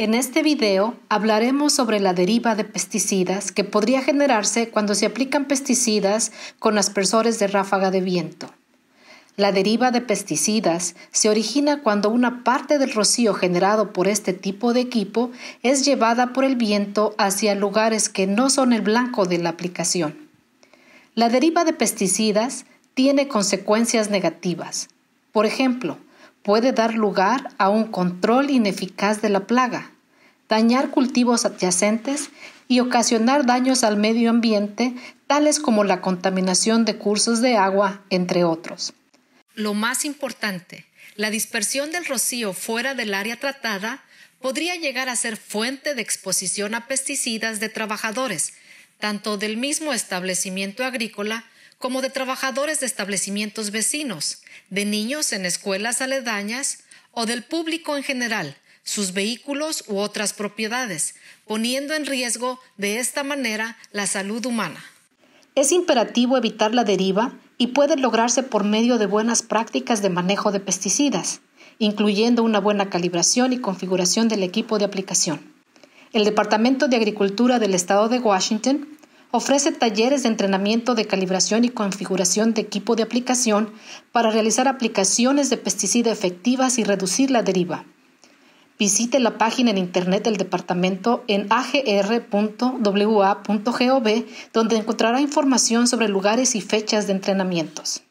En este video hablaremos sobre la deriva de pesticidas que podría generarse cuando se aplican pesticidas con aspersores de ráfaga de viento. La deriva de pesticidas se origina cuando una parte del rocío generado por este tipo de equipo es llevada por el viento hacia lugares que no son el blanco de la aplicación. La deriva de pesticidas tiene consecuencias negativas. Por ejemplo, puede dar lugar a un control ineficaz de la plaga, dañar cultivos adyacentes y ocasionar daños al medio ambiente, tales como la contaminación de cursos de agua, entre otros. Lo más importante, la dispersión del rocío fuera del área tratada podría llegar a ser fuente de exposición a pesticidas de trabajadores, tanto del mismo establecimiento agrícola como de trabajadores de establecimientos vecinos, de niños en escuelas aledañas o del público en general, sus vehículos u otras propiedades, poniendo en riesgo de esta manera la salud humana. Es imperativo evitar la deriva y puede lograrse por medio de buenas prácticas de manejo de pesticidas, incluyendo una buena calibración y configuración del equipo de aplicación. El Departamento de Agricultura del Estado de Washington ofrece talleres de entrenamiento de calibración y configuración de equipo de aplicación para realizar aplicaciones de pesticida efectivas y reducir la deriva. Visite la página en internet del departamento en agr.wa.gov, donde encontrará información sobre lugares y fechas de entrenamientos.